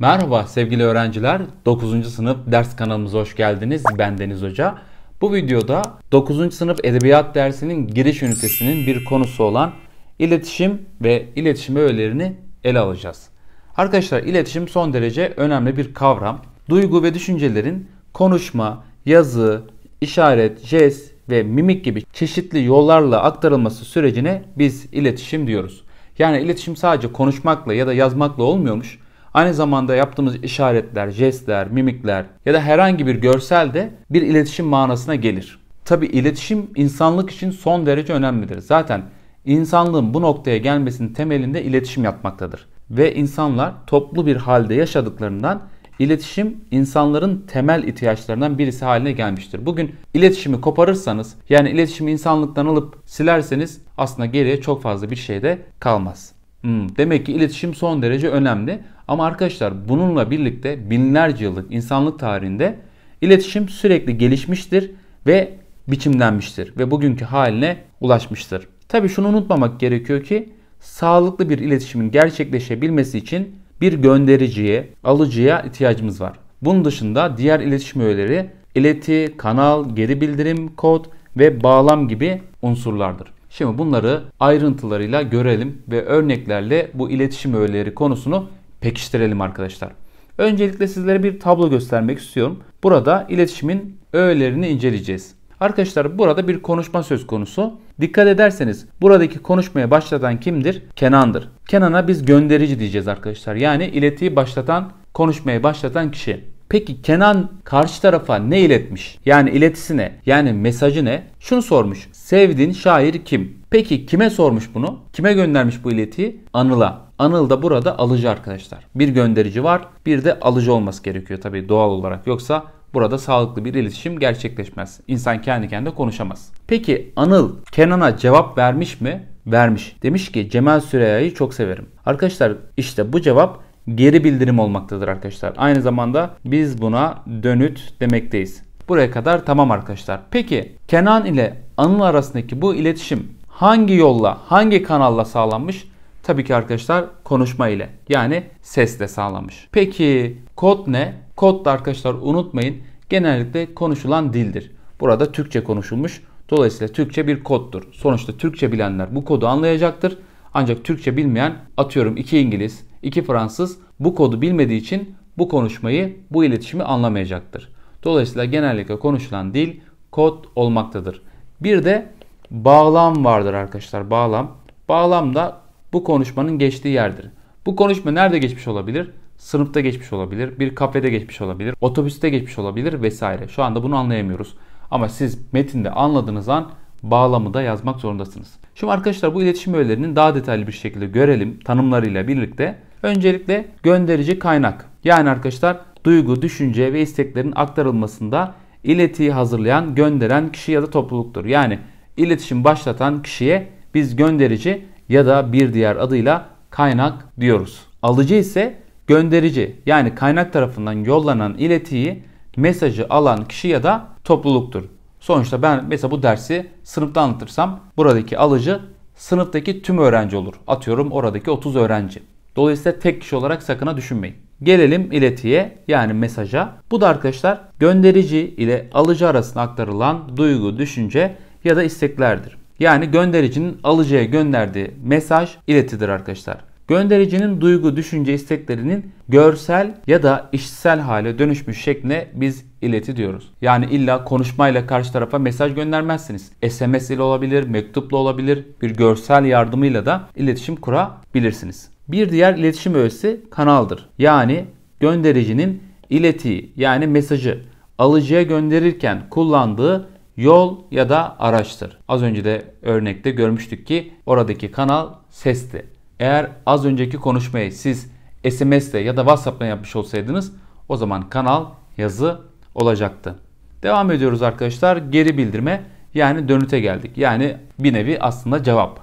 Merhaba sevgili öğrenciler. 9. sınıf ders kanalımıza hoş geldiniz. Ben Deniz Hoca. Bu videoda 9. sınıf edebiyat dersinin giriş ünitesinin bir konusu olan iletişim ve iletişim öğelerini ele alacağız. Arkadaşlar iletişim son derece önemli bir kavram. Duygu ve düşüncelerin konuşma, yazı, işaret, jest ve mimik gibi çeşitli yollarla aktarılması sürecine biz iletişim diyoruz. Yani iletişim sadece konuşmakla ya da yazmakla olmuyormuş Aynı zamanda yaptığımız işaretler, jestler, mimikler ya da herhangi bir görsel de bir iletişim manasına gelir. Tabi iletişim insanlık için son derece önemlidir. Zaten insanlığın bu noktaya gelmesinin temelinde iletişim yatmaktadır. Ve insanlar toplu bir halde yaşadıklarından iletişim insanların temel ihtiyaçlarından birisi haline gelmiştir. Bugün iletişimi koparırsanız yani iletişimi insanlıktan alıp silerseniz aslında geriye çok fazla bir şey de kalmaz. Hmm, demek ki iletişim son derece önemli ama arkadaşlar bununla birlikte binlerce yıllık insanlık tarihinde iletişim sürekli gelişmiştir ve biçimlenmiştir ve bugünkü haline ulaşmıştır. Tabii şunu unutmamak gerekiyor ki sağlıklı bir iletişimin gerçekleşebilmesi için bir göndericiye, alıcıya ihtiyacımız var. Bunun dışında diğer iletişim öğeleri ileti, kanal, geri bildirim, kod ve bağlam gibi unsurlardır. Şimdi bunları ayrıntılarıyla görelim ve örneklerle bu iletişim öğeleri konusunu pekiştirelim arkadaşlar. Öncelikle sizlere bir tablo göstermek istiyorum. Burada iletişimin öğelerini inceleyeceğiz. Arkadaşlar burada bir konuşma söz konusu. Dikkat ederseniz buradaki konuşmaya başlatan kimdir? Kenan'dır. Kenan'a biz gönderici diyeceğiz arkadaşlar. Yani iletiyi başlatan, konuşmaya başlatan kişi. Peki Kenan karşı tarafa ne iletmiş? Yani iletisi ne? Yani mesajı ne? Şunu sormuş. Sevdiğin şair kim? Peki kime sormuş bunu? Kime göndermiş bu iletiyi? Anıl'a. Anıl da burada alıcı arkadaşlar. Bir gönderici var bir de alıcı olması gerekiyor tabii doğal olarak. Yoksa burada sağlıklı bir iletişim gerçekleşmez. İnsan kendi kendine konuşamaz. Peki Anıl Kenan'a cevap vermiş mi? Vermiş. Demiş ki Cemal Süreyya'yı çok severim. Arkadaşlar işte bu cevap geri bildirim olmaktadır arkadaşlar. Aynı zamanda biz buna dönüt demekteyiz. Buraya kadar tamam arkadaşlar. Peki Kenan ile Anıl arasındaki bu iletişim hangi yolla, hangi kanalla sağlanmış? Tabii ki arkadaşlar konuşma ile yani sesle sağlamış. Peki kod ne? Kod da arkadaşlar unutmayın genellikle konuşulan dildir. Burada Türkçe konuşulmuş. Dolayısıyla Türkçe bir koddur. Sonuçta Türkçe bilenler bu kodu anlayacaktır. Ancak Türkçe bilmeyen atıyorum iki İngiliz, iki Fransız bu kodu bilmediği için bu konuşmayı, bu iletişimi anlamayacaktır. Dolayısıyla genellikle konuşulan dil kod olmaktadır. Bir de bağlam vardır arkadaşlar bağlam. Bağlam da bu konuşmanın geçtiği yerdir. Bu konuşma nerede geçmiş olabilir? Sınıfta geçmiş olabilir, bir kafede geçmiş olabilir, otobüste geçmiş olabilir vesaire. Şu anda bunu anlayamıyoruz. Ama siz metinde anladığınız an bağlamı da yazmak zorundasınız. Şimdi arkadaşlar bu iletişim öğelerinin daha detaylı bir şekilde görelim tanımlarıyla birlikte. Öncelikle gönderici kaynak. Yani arkadaşlar duygu, düşünce ve isteklerin aktarılmasında iletiyi hazırlayan, gönderen kişi ya da topluluktur. Yani iletişim başlatan kişiye biz gönderici, ya da bir diğer adıyla kaynak diyoruz. Alıcı ise gönderici yani kaynak tarafından yollanan iletiyi mesajı alan kişi ya da topluluktur. Sonuçta ben mesela bu dersi sınıfta anlatırsam buradaki alıcı sınıftaki tüm öğrenci olur. Atıyorum oradaki 30 öğrenci. Dolayısıyla tek kişi olarak sakına düşünmeyin. Gelelim iletiye yani mesaja. Bu da arkadaşlar gönderici ile alıcı arasında aktarılan duygu, düşünce ya da isteklerdir. Yani göndericinin alıcıya gönderdiği mesaj iletidir arkadaşlar. Göndericinin duygu, düşünce, isteklerinin görsel ya da işitsel hale dönüşmüş şekline biz ileti diyoruz. Yani illa konuşmayla karşı tarafa mesaj göndermezsiniz. SMS ile olabilir, mektupla olabilir, bir görsel yardımıyla da iletişim kurabilirsiniz. Bir diğer iletişim öğesi kanaldır. Yani göndericinin iletiği yani mesajı alıcıya gönderirken kullandığı yol ya da araçtır. Az önce de örnekte görmüştük ki oradaki kanal sesti. Eğer az önceki konuşmayı siz SMS'le ya da WhatsApp'la yapmış olsaydınız o zaman kanal yazı olacaktı. Devam ediyoruz arkadaşlar. Geri bildirme yani dönüte geldik. Yani bir nevi aslında cevap.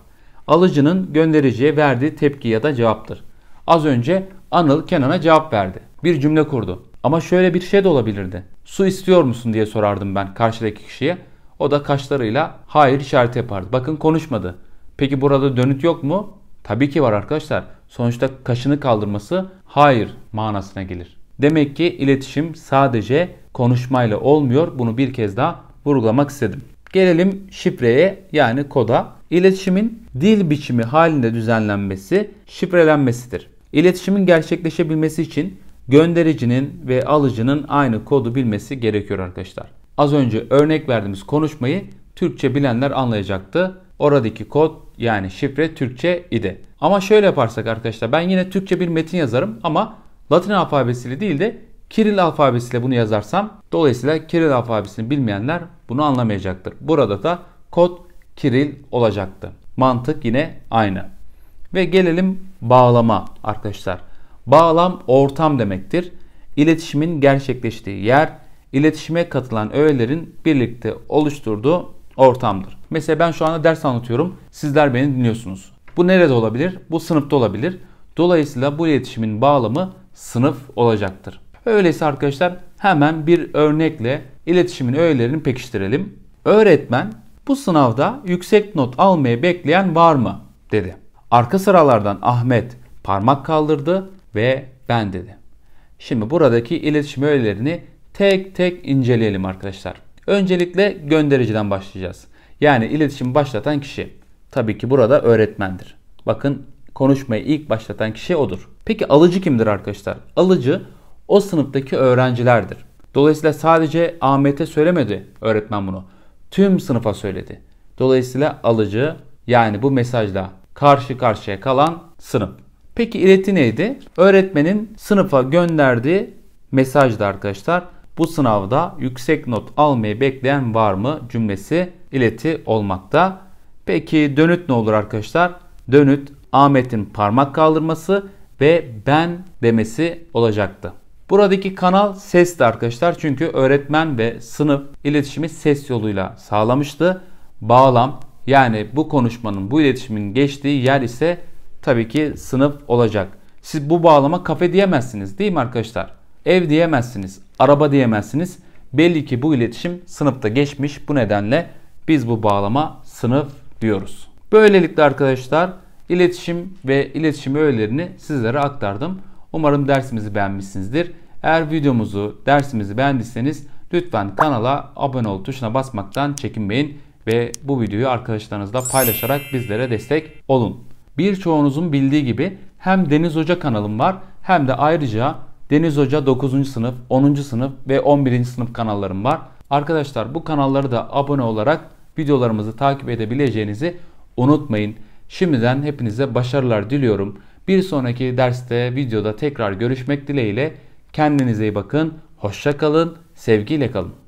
Alıcının göndericiye verdiği tepki ya da cevaptır. Az önce Anıl Kenan'a cevap verdi. Bir cümle kurdu. Ama şöyle bir şey de olabilirdi. Su istiyor musun diye sorardım ben karşıdaki kişiye. O da kaşlarıyla hayır işareti yapardı. Bakın konuşmadı. Peki burada dönüt yok mu? Tabii ki var arkadaşlar. Sonuçta kaşını kaldırması hayır manasına gelir. Demek ki iletişim sadece konuşmayla olmuyor. Bunu bir kez daha vurgulamak istedim. Gelelim şifreye yani koda. İletişimin dil biçimi halinde düzenlenmesi şifrelenmesidir. İletişimin gerçekleşebilmesi için göndericinin ve alıcının aynı kodu bilmesi gerekiyor arkadaşlar. Az önce örnek verdiğimiz konuşmayı Türkçe bilenler anlayacaktı. Oradaki kod yani şifre Türkçe idi. Ama şöyle yaparsak arkadaşlar ben yine Türkçe bir metin yazarım ama Latin alfabesiyle değil de Kiril alfabesiyle bunu yazarsam dolayısıyla Kiril alfabesini bilmeyenler bunu anlamayacaktır. Burada da kod Kiril olacaktı. Mantık yine aynı. Ve gelelim bağlama arkadaşlar. Bağlam ortam demektir. İletişimin gerçekleştiği yer, iletişime katılan öğelerin birlikte oluşturduğu ortamdır. Mesela ben şu anda ders anlatıyorum. Sizler beni dinliyorsunuz. Bu nerede olabilir? Bu sınıfta olabilir. Dolayısıyla bu iletişimin bağlamı sınıf olacaktır. Öyleyse arkadaşlar hemen bir örnekle iletişimin öğelerini pekiştirelim. Öğretmen bu sınavda yüksek not almayı bekleyen var mı? dedi. Arka sıralardan Ahmet parmak kaldırdı ve ben dedi. Şimdi buradaki iletişim öğelerini tek tek inceleyelim arkadaşlar. Öncelikle göndericiden başlayacağız. Yani iletişim başlatan kişi. Tabii ki burada öğretmendir. Bakın konuşmayı ilk başlatan kişi odur. Peki alıcı kimdir arkadaşlar? Alıcı o sınıftaki öğrencilerdir. Dolayısıyla sadece Ahmet'e söylemedi öğretmen bunu. Tüm sınıfa söyledi. Dolayısıyla alıcı yani bu mesajla karşı karşıya kalan sınıf. Peki ileti neydi? Öğretmenin sınıfa gönderdiği mesajdı arkadaşlar. Bu sınavda yüksek not almayı bekleyen var mı cümlesi ileti olmakta. Peki dönüt ne olur arkadaşlar? Dönüt Ahmet'in parmak kaldırması ve ben demesi olacaktı. Buradaki kanal sesti arkadaşlar çünkü öğretmen ve sınıf iletişimi ses yoluyla sağlamıştı. Bağlam yani bu konuşmanın bu iletişimin geçtiği yer ise tabii ki sınıf olacak. Siz bu bağlama kafe diyemezsiniz değil mi arkadaşlar? Ev diyemezsiniz, araba diyemezsiniz. Belli ki bu iletişim sınıfta geçmiş. Bu nedenle biz bu bağlama sınıf diyoruz. Böylelikle arkadaşlar iletişim ve iletişim öğelerini sizlere aktardım. Umarım dersimizi beğenmişsinizdir. Eğer videomuzu, dersimizi beğendiyseniz lütfen kanala abone ol tuşuna basmaktan çekinmeyin ve bu videoyu arkadaşlarınızla paylaşarak bizlere destek olun. Birçoğunuzun bildiği gibi hem Deniz Hoca kanalım var hem de ayrıca Deniz Hoca 9. sınıf, 10. sınıf ve 11. sınıf kanallarım var. Arkadaşlar bu kanalları da abone olarak videolarımızı takip edebileceğinizi unutmayın. Şimdiden hepinize başarılar diliyorum. Bir sonraki derste videoda tekrar görüşmek dileğiyle kendinize iyi bakın, hoşça kalın, sevgiyle kalın.